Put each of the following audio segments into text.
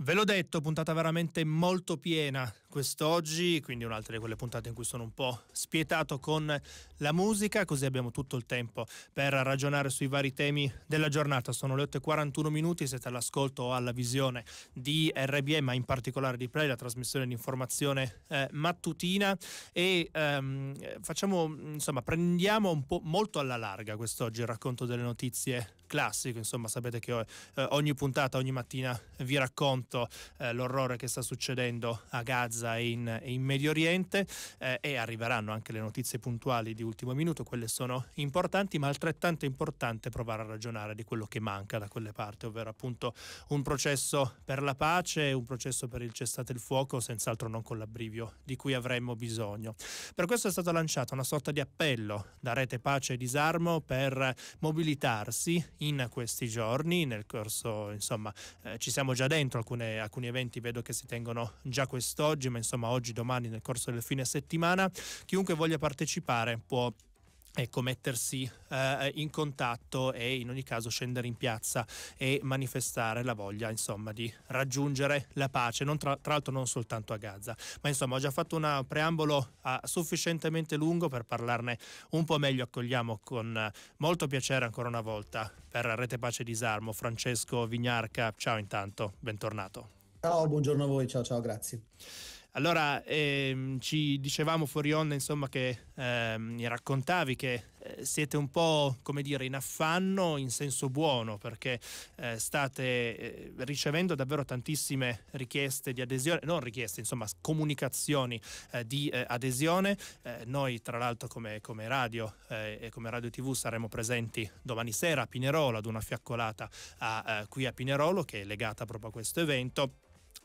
Ve l'ho detto, puntata veramente molto piena quest'oggi, quindi un'altra di quelle puntate in cui sono un po' spietato con la musica, così abbiamo tutto il tempo per ragionare sui vari temi della giornata. Sono le 8.41 minuti, siete all'ascolto o alla visione di RBM, ma in particolare di Play, la trasmissione di informazione eh, mattutina e ehm, facciamo, insomma, prendiamo un po' molto alla larga quest'oggi il racconto delle notizie classico, insomma sapete che eh, eh, ogni puntata, ogni mattina vi racconto eh, l'orrore che sta succedendo a Gaza e in, in Medio Oriente eh, e arriveranno anche le notizie puntuali di ultimo minuto, quelle sono importanti, ma altrettanto importante provare a ragionare di quello che manca da quelle parti, ovvero appunto un processo per la pace, un processo per il cessate il fuoco, senz'altro non con l'abbrivio di cui avremmo bisogno. Per questo è stata lanciata una sorta di appello da Rete Pace e Disarmo per mobilitarsi in questi giorni, nel corso, insomma, eh, ci siamo già dentro, alcune, alcuni eventi vedo che si tengono già quest'oggi, ma insomma oggi, domani, nel corso del fine settimana, chiunque voglia partecipare può ecco, mettersi eh, in contatto e in ogni caso scendere in piazza e manifestare la voglia insomma di raggiungere la pace, tra, tra, l'altro non soltanto a Gaza, ma insomma ho già fatto un preambolo eh, sufficientemente lungo per parlarne un po' meglio, accogliamo con eh, molto piacere ancora una volta per Rete Pace Disarmo Francesco Vignarca, ciao intanto, bentornato. Ciao, buongiorno a voi, ciao ciao, grazie. Allora ehm, ci dicevamo fuori onda insomma che ehm, mi raccontavi che eh, siete un po' come dire in affanno in senso buono perché eh, state eh, ricevendo davvero tantissime richieste di adesione, non richieste insomma comunicazioni eh, di eh, adesione. Eh, noi tra l'altro come, come radio e come radio tv saremo presenti domani sera a Pinerolo ad una fiaccolata a, qui a Pinerolo che è legata proprio a questo evento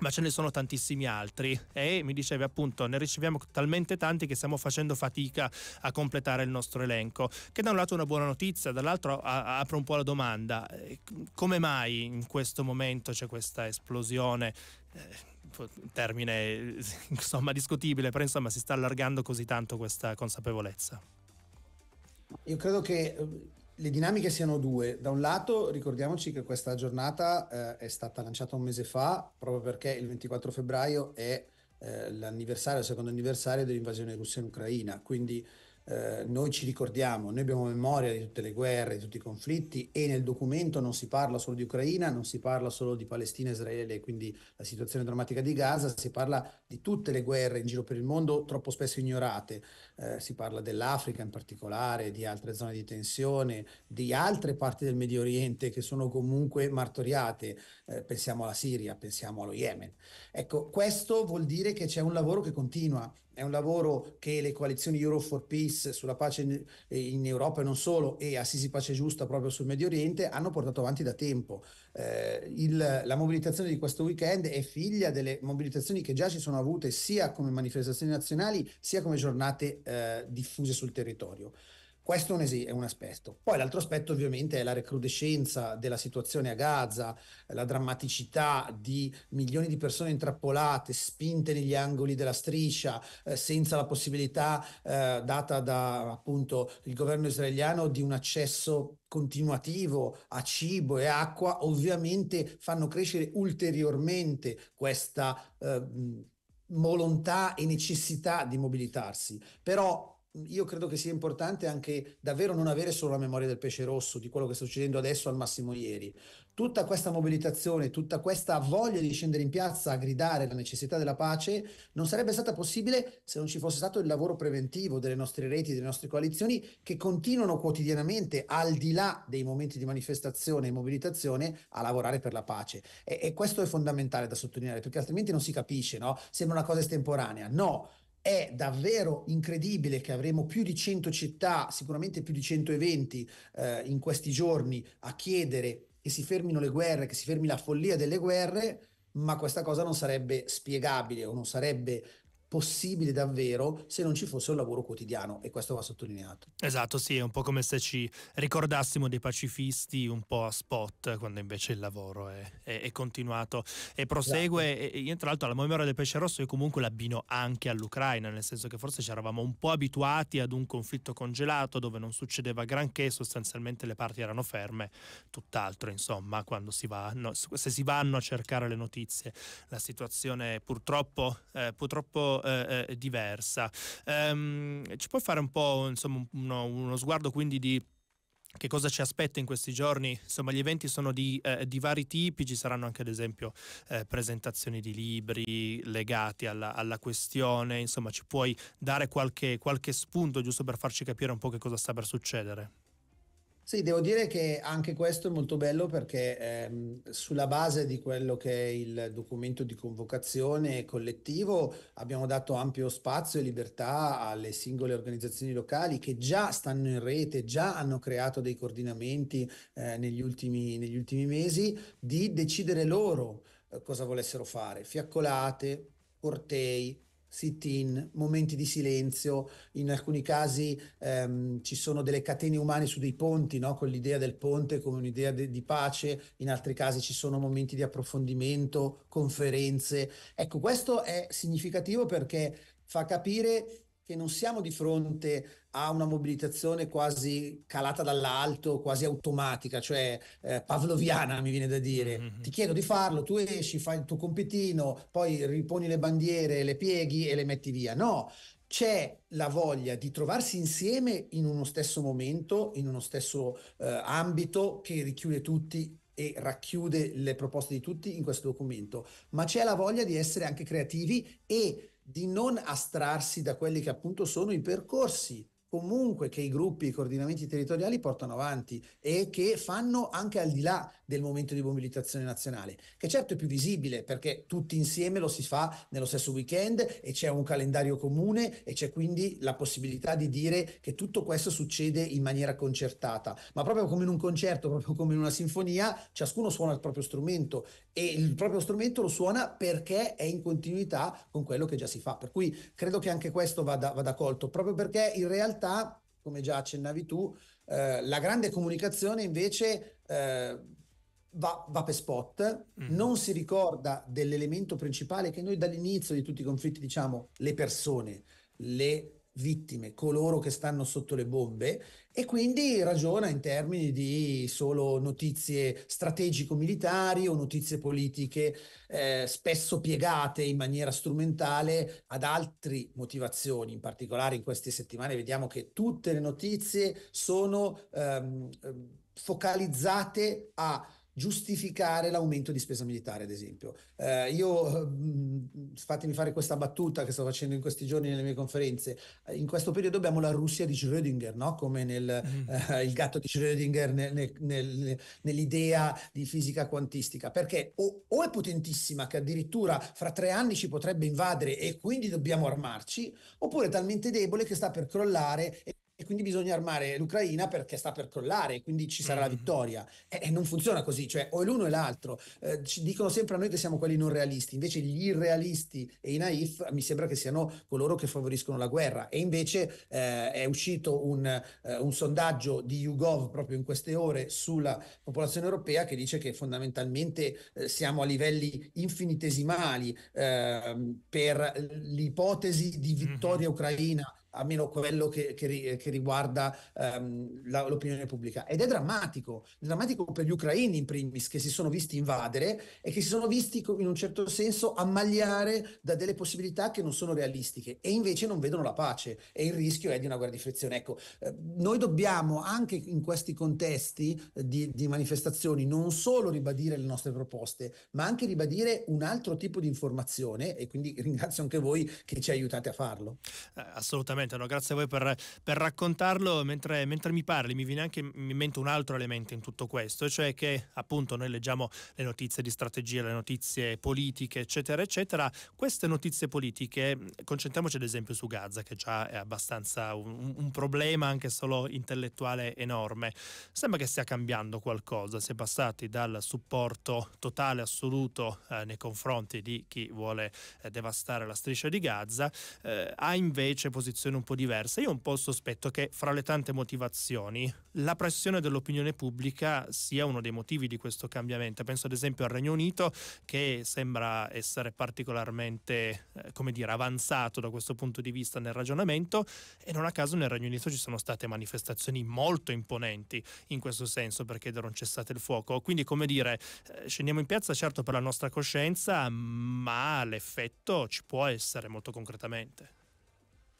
ma ce ne sono tantissimi altri e mi dicevi appunto ne riceviamo talmente tanti che stiamo facendo fatica a completare il nostro elenco che da un lato è una buona notizia dall'altro a- apre un po' la domanda eh, come mai in questo momento c'è questa esplosione eh, termine insomma discutibile però insomma si sta allargando così tanto questa consapevolezza io credo che le dinamiche siano due. Da un lato ricordiamoci che questa giornata eh, è stata lanciata un mese fa, proprio perché il 24 febbraio è eh, l'anniversario, il secondo anniversario dell'invasione russa in Ucraina, quindi eh, noi ci ricordiamo, noi abbiamo memoria di tutte le guerre, di tutti i conflitti e nel documento non si parla solo di Ucraina, non si parla solo di Palestina, Israele e quindi la situazione drammatica di Gaza, si parla di tutte le guerre in giro per il mondo troppo spesso ignorate, eh, si parla dell'Africa in particolare, di altre zone di tensione, di altre parti del Medio Oriente che sono comunque martoriate, eh, pensiamo alla Siria, pensiamo allo Yemen. Ecco, questo vuol dire che c'è un lavoro che continua è un lavoro che le coalizioni Euro for Peace sulla pace in, in Europa e non solo, e Assisi Pace Giusta proprio sul Medio Oriente, hanno portato avanti da tempo. Eh, il, la mobilitazione di questo weekend è figlia delle mobilitazioni che già si sono avute sia come manifestazioni nazionali sia come giornate eh, diffuse sul territorio. Questo è un aspetto. Poi l'altro aspetto ovviamente è la recrudescenza della situazione a Gaza, la drammaticità di milioni di persone intrappolate, spinte negli angoli della striscia, eh, senza la possibilità eh, data da appunto il governo israeliano di un accesso continuativo a cibo e acqua, ovviamente fanno crescere ulteriormente questa eh, volontà e necessità di mobilitarsi. Però io credo che sia importante anche davvero non avere solo la memoria del pesce rosso, di quello che sta succedendo adesso al massimo ieri. Tutta questa mobilitazione, tutta questa voglia di scendere in piazza a gridare la necessità della pace non sarebbe stata possibile se non ci fosse stato il lavoro preventivo delle nostre reti, delle nostre coalizioni che continuano quotidianamente, al di là dei momenti di manifestazione e mobilitazione, a lavorare per la pace. E, e questo è fondamentale da sottolineare perché altrimenti non si capisce, no? Sembra una cosa estemporanea. No, è davvero incredibile che avremo più di 100 città, sicuramente più di 100 eventi eh, in questi giorni a chiedere che si fermino le guerre, che si fermi la follia delle guerre, ma questa cosa non sarebbe spiegabile o non sarebbe possibile davvero se non ci fosse un lavoro quotidiano e questo va sottolineato. Esatto, sì, è un po' come se ci ricordassimo dei pacifisti un po' a spot quando invece il lavoro è, è, è continuato e prosegue. Esatto. E io tra l'altro alla memoria del pesce rosso io comunque l'abbino anche all'Ucraina, nel senso che forse ci eravamo un po' abituati ad un conflitto congelato dove non succedeva granché, sostanzialmente le parti erano ferme, tutt'altro insomma, quando si vanno, se si vanno a cercare le notizie. La situazione purtroppo, eh, purtroppo eh, eh, diversa. Um, ci puoi fare un po' insomma, uno, uno sguardo quindi di che cosa ci aspetta in questi giorni? Insomma, gli eventi sono di, eh, di vari tipi, ci saranno anche ad esempio eh, presentazioni di libri legati alla, alla, questione, insomma, ci puoi dare qualche, qualche spunto giusto per farci capire un po' che cosa sta per succedere? Sì, devo dire che anche questo è molto bello perché ehm, sulla base di quello che è il documento di convocazione collettivo abbiamo dato ampio spazio e libertà alle singole organizzazioni locali che già stanno in rete, già hanno creato dei coordinamenti eh, negli, ultimi, negli ultimi mesi di decidere loro eh, cosa volessero fare, fiaccolate, cortei, sit-in, momenti di silenzio, in alcuni casi ehm, ci sono delle catene umane su dei ponti, no? con l'idea del ponte come un'idea de- di pace, in altri casi ci sono momenti di approfondimento, conferenze. Ecco, questo è significativo perché fa capire che non siamo di fronte a una mobilitazione quasi calata dall'alto, quasi automatica, cioè eh, pavloviana mi viene da dire. Mm-hmm, mm-hmm. Ti chiedo di farlo, tu esci, fai il tuo compitino, poi riponi le bandiere, le pieghi e le metti via. No, c'è la voglia di trovarsi insieme in uno stesso momento, in uno stesso eh, ambito che richiude tutti e racchiude le proposte di tutti in questo documento, ma c'è la voglia di essere anche creativi e di non astrarsi da quelli che appunto sono i percorsi comunque che i gruppi, i coordinamenti territoriali portano avanti e che fanno anche al di là del momento di mobilitazione nazionale, che certo è più visibile perché tutti insieme lo si fa nello stesso weekend e c'è un calendario comune e c'è quindi la possibilità di dire che tutto questo succede in maniera concertata, ma proprio come in un concerto, proprio come in una sinfonia, ciascuno suona il proprio strumento e il proprio strumento lo suona perché è in continuità con quello che già si fa, per cui credo che anche questo vada, vada colto, proprio perché in realtà realtà, come già accennavi tu, eh, la grande comunicazione invece eh, va, va, per spot, mm. non si ricorda dell'elemento principale che noi dall'inizio di tutti i conflitti diciamo le persone, le vittime, coloro che stanno sotto le bombe e quindi ragiona in termini di solo notizie strategico-militari o notizie politiche eh, spesso piegate in maniera strumentale ad altre motivazioni. In particolare in queste settimane vediamo che tutte le notizie sono ehm, focalizzate a giustificare l'aumento di spesa militare, ad esempio. Eh, io, eh, fatemi fare questa battuta che sto facendo in questi giorni nelle mie conferenze, eh, in questo periodo abbiamo la Russia di Schrödinger, no? come nel, mm. eh, il gatto di Schrödinger nel, nel, nell'idea di fisica quantistica, perché o, o, è potentissima che addirittura fra tre anni ci potrebbe invadere e quindi dobbiamo armarci, oppure è talmente debole che sta per crollare e e quindi bisogna armare l'Ucraina perché sta per crollare, quindi ci sarà mm. la mm-hmm. vittoria. E, e, non funziona così, cioè o è l'uno o l'altro. Eh, ci dicono sempre a noi che siamo quelli non realisti, invece gli irrealisti e i naif mi sembra che siano coloro che favoriscono la guerra. E invece eh, è uscito un, eh, un, sondaggio di YouGov proprio in queste ore sulla popolazione europea che dice che fondamentalmente eh, siamo a livelli infinitesimali ehm, per l'ipotesi di mm-hmm. vittoria mm. ucraina almeno quello che, che, che riguarda ehm, la, l'opinione pubblica. Ed è drammatico, drammatico per gli ucraini in primis, che si sono visti invadere e che si sono visti in un certo senso ammagliare da delle possibilità che non sono realistiche e invece non vedono la pace e il rischio è di una guerra di frizione. Ecco, eh, noi dobbiamo anche in questi contesti eh, di, di manifestazioni non solo ribadire le nostre proposte, ma anche ribadire un altro tipo di informazione e quindi ringrazio anche voi che ci aiutate a farlo. Eh, assolutamente assolutamente, no, grazie a voi per, per raccontarlo. Mentre, mentre, mi parli mi viene anche in mente un altro elemento in tutto questo, cioè che appunto noi leggiamo le notizie di strategia, le notizie politiche, eccetera, eccetera. Queste notizie politiche, concentriamoci ad esempio su Gaza, che già è abbastanza un, un problema anche solo intellettuale enorme. Sembra che stia cambiando qualcosa, si è passati dal supporto totale, assoluto eh, nei confronti di chi vuole eh, devastare la striscia di Gaza, eh, a invece posizioni motivazione un po' diversa. Io un po' sospetto che fra le tante motivazioni la pressione dell'opinione pubblica sia uno dei motivi di questo cambiamento. Penso ad esempio al Regno Unito che sembra essere particolarmente, eh, come dire, avanzato da questo punto di vista nel ragionamento e non a caso nel Regno Unito ci sono state manifestazioni molto imponenti in questo senso per chiedere un cessate il fuoco. Quindi, come dire, eh, scendiamo in piazza certo per la nostra coscienza, ma l'effetto ci può essere molto concretamente.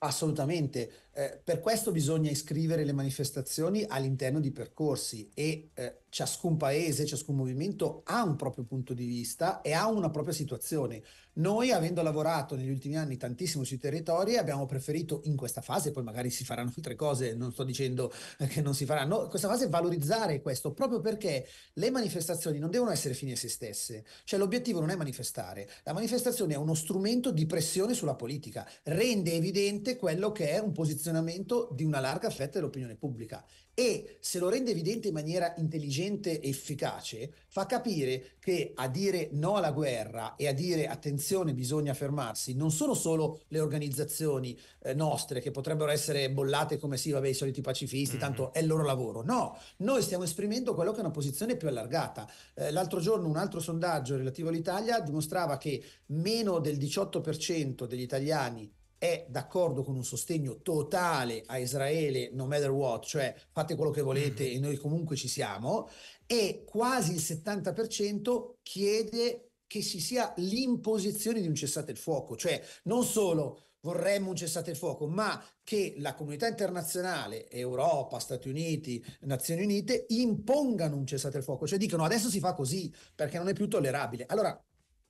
Assolutamente. Eh, per questo bisogna iscrivere le manifestazioni all'interno di percorsi e eh, ciascun paese, ciascun movimento ha un proprio punto di vista e ha una propria situazione. Noi, avendo lavorato negli ultimi anni tantissimo sui territori, abbiamo preferito in questa fase, poi magari si faranno altre cose, non sto dicendo che non si faranno, in questa fase valorizzare questo, proprio perché le manifestazioni non devono essere fini a se stesse, cioè l'obiettivo non è manifestare, la manifestazione è uno strumento di pressione sulla politica, rende evidente quello che è un posizionamento condizionamento di una larga fetta dell'opinione pubblica e se lo rende evidente in maniera intelligente e efficace, fa capire che a dire no alla guerra e a dire attenzione bisogna fermarsi non sono solo le organizzazioni eh, nostre che potrebbero essere bollate come sì, vabbè, i soliti pacifisti, mm-hmm. tanto è il loro lavoro. No, noi stiamo esprimendo quello che è una posizione più allargata. Eh, l'altro giorno un altro sondaggio relativo all'Italia dimostrava che meno del 18% degli italiani è d'accordo con un sostegno totale a Israele no matter what, cioè fate quello che volete mm-hmm. e noi comunque ci siamo, e quasi il 70% chiede che ci sia l'imposizione di un cessate il fuoco, cioè non solo vorremmo un cessate il fuoco, ma che la comunità internazionale, Europa, Stati Uniti, Nazioni Unite, impongano un cessate il fuoco, cioè dicono adesso si fa così perché non è più tollerabile. Allora,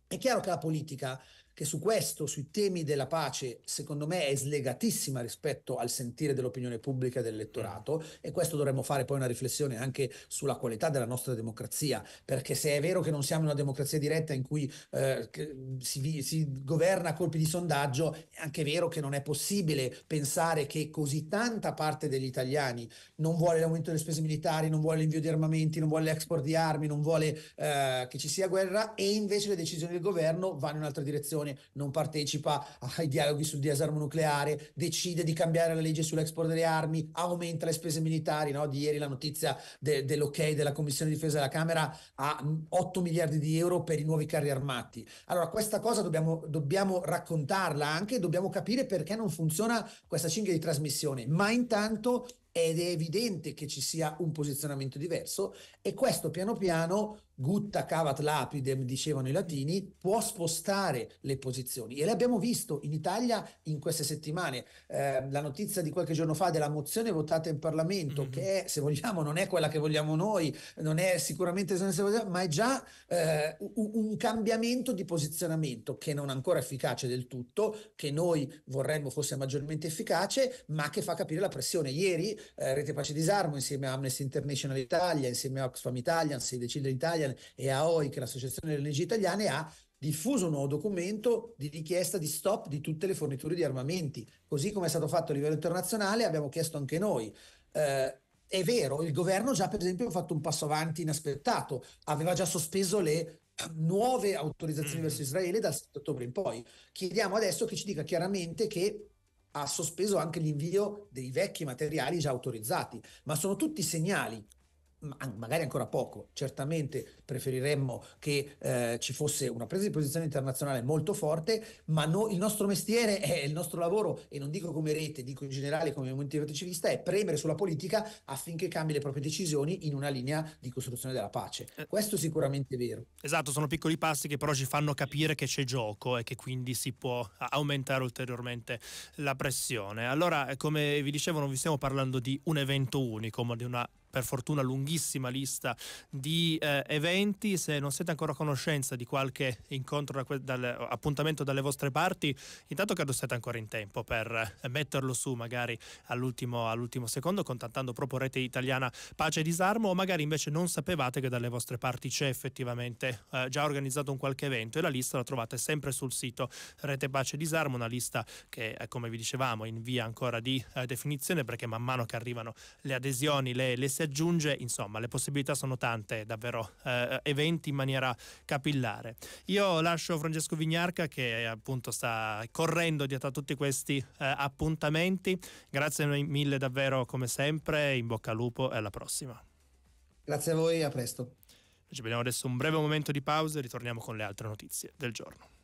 è chiaro che la politica che su questo, sui temi della pace, secondo me è slegatissima rispetto al sentire dell'opinione pubblica e dell'elettorato mm. e questo dovremmo fare poi una riflessione anche sulla qualità della nostra democrazia, perché se è vero che non siamo una democrazia diretta in cui eh, si, si governa a colpi di sondaggio, è anche vero che non è possibile pensare che così tanta parte degli italiani non vuole l'aumento delle spese militari, non vuole l'invio di armamenti, non vuole l'export di armi, non vuole eh, che ci sia guerra e invece le decisioni del governo vanno in un'altra direzione Nazione, non partecipa ai dialoghi sul disarmo nucleare, decide di cambiare la legge sull'export delle armi, aumenta le spese militari. No? Di ieri la notizia de- dell'ok della Commissione Difesa della Camera a 8 mm, miliardi di euro per i nuovi carri armati. Allora, questa cosa dobbiamo, dobbiamo raccontarla anche, dobbiamo capire perché non funziona questa cinghia di trasmissione. Ma intanto ed è evidente che ci sia un posizionamento diverso e questo piano piano gutta cavat lapidem, dicevano i latini, può spostare le posizioni. E l'abbiamo visto in Italia in queste settimane. Eh, la notizia di qualche giorno fa della mozione votata in Parlamento, mm-hmm. che è, se vogliamo non è quella che vogliamo noi, non è sicuramente, ma è già eh, un cambiamento di posizionamento che non è ancora efficace del tutto, che noi vorremmo fosse maggiormente efficace, ma che fa capire la pressione. Ieri eh, Rete Pace e Disarmo, insieme a Amnesty International Italia, insieme a Oxfam Italia, insieme a Children Italia, Milan e a OI, l'Associazione delle Energie Italiane, ha diffuso un nuovo documento di richiesta di stop di tutte le forniture di armamenti, così come è stato fatto a livello internazionale, abbiamo chiesto anche noi. Eh, è vero, il governo già per esempio ha fatto un passo avanti inaspettato, aveva già sospeso le nuove autorizzazioni mm. verso Israele dal 7 ottobre in poi. Chiediamo adesso che ci dica chiaramente che ha sospeso anche l'invio dei vecchi materiali già autorizzati, ma sono tutti segnali magari ancora poco, certamente preferiremmo che eh, ci fosse una presa di posizione internazionale molto forte, ma no, il nostro mestiere è il nostro lavoro, e non dico come rete, dico in generale come movimento civista, è premere sulla politica affinché cambi le proprie decisioni in una linea di costruzione della pace. Eh. Questo è sicuramente vero. Esatto, sono piccoli passi che però ci fanno capire che c'è gioco e che quindi si può aumentare ulteriormente la pressione. Allora, come vi dicevo, non vi stiamo parlando di un evento unico, ma di una per fortuna lunghissima lista di eh, eventi. Se non siete ancora a conoscenza di qualche incontro, da que- dal, appuntamento dalle vostre parti, intanto credo siate ancora in tempo per eh, metterlo su magari all'ultimo, all'ultimo, secondo, contattando proprio Rete Italiana Pace e Disarmo, o magari invece non sapevate che dalle vostre parti c'è effettivamente eh, già organizzato un qualche evento e la lista la trovate sempre sul sito Rete Pace e Disarmo, una lista che eh, come vi dicevamo in via ancora di eh, definizione perché man mano che arrivano le adesioni, le, le si aggiunge, insomma, le possibilità sono tante, davvero eh, eventi in maniera capillare. Io lascio Francesco Vignarca che appunto sta correndo dietro a tutti questi eh, appuntamenti. Grazie mille davvero come sempre, in bocca al lupo e alla prossima. Grazie a voi, a presto. Ci vediamo adesso un breve momento di pausa e ritorniamo con le altre notizie del giorno.